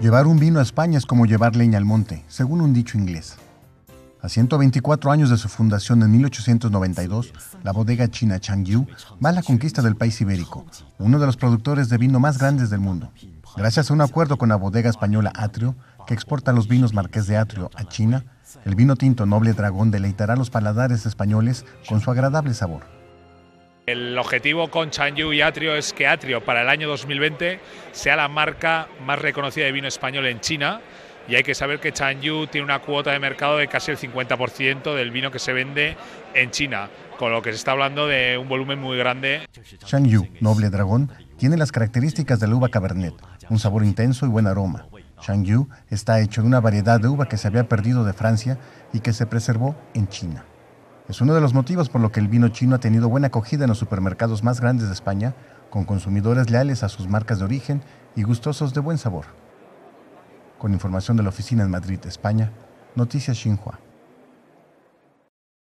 Llevar un vino a España es como llevar leña al monte, según un dicho inglés. A 124 años de su fundación en 1892, la bodega china Changyu va a la conquista del país ibérico, uno de los productores de vino más grandes del mundo. Gracias a un acuerdo con la bodega española Atrio, que exporta los vinos Marqués de Atrio a China, el vino tinto Noble Dragón deleitará los paladares españoles con su agradable sabor. El objetivo con Changyu y Atrio es que Atrio para el año 2020 sea la marca más reconocida de vino español en China y hay que saber que Chanyu tiene una cuota de mercado de casi el 50% del vino que se vende en China, con lo que se está hablando de un volumen muy grande. Changyu noble dragón, tiene las características de la uva Cabernet, un sabor intenso y buen aroma. Changyu está hecho de una variedad de uva que se había perdido de Francia y que se preservó en China. Es uno de los motivos por lo que el vino chino ha tenido buena acogida en los supermercados más grandes de España, con consumidores leales a sus marcas de origen y gustosos de buen sabor. Con información de la oficina en Madrid, España, Noticias Xinhua.